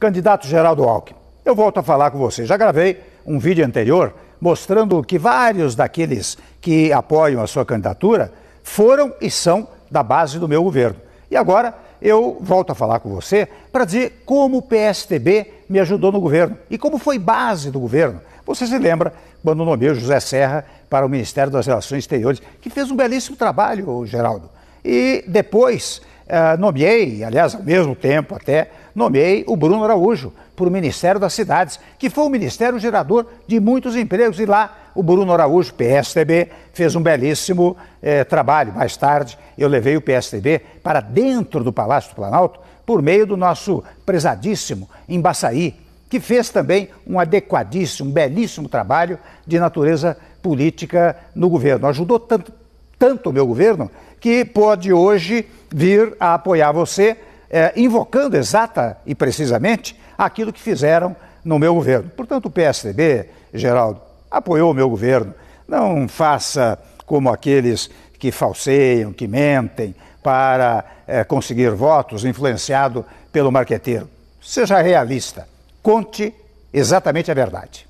Candidato Geraldo Alckmin, eu volto a falar com você. Já gravei um vídeo anterior mostrando que vários daqueles que apoiam a sua candidatura foram e são da base do meu governo. E agora eu volto a falar com você para dizer como o PSTB me ajudou no governo e como foi base do governo. Você se lembra quando nomeou José Serra para o Ministério das Relações Exteriores, que fez um belíssimo trabalho, Geraldo. E depois ah, nomeei, aliás, ao mesmo tempo até, nomeei o Bruno Araújo para o Ministério das Cidades, que foi um ministério gerador de muitos empregos. E lá o Bruno Araújo, PSDB, fez um belíssimo eh, trabalho. Mais tarde, eu levei o PSDB para dentro do Palácio do Planalto por meio do nosso prezadíssimo Embaçaí, que fez também um adequadíssimo, belíssimo trabalho de natureza política no governo. Ajudou tanto, tanto o meu governo, que pode hoje vir a apoiar você, eh, invocando exata e precisamente aquilo que fizeram no meu governo. Portanto, o PSDB, Geraldo, apoiou o meu governo. Não faça como aqueles que falseiam, que mentem para eh, conseguir votos, influenciado pelo marqueteiro. Seja realista. Conte exatamente a verdade.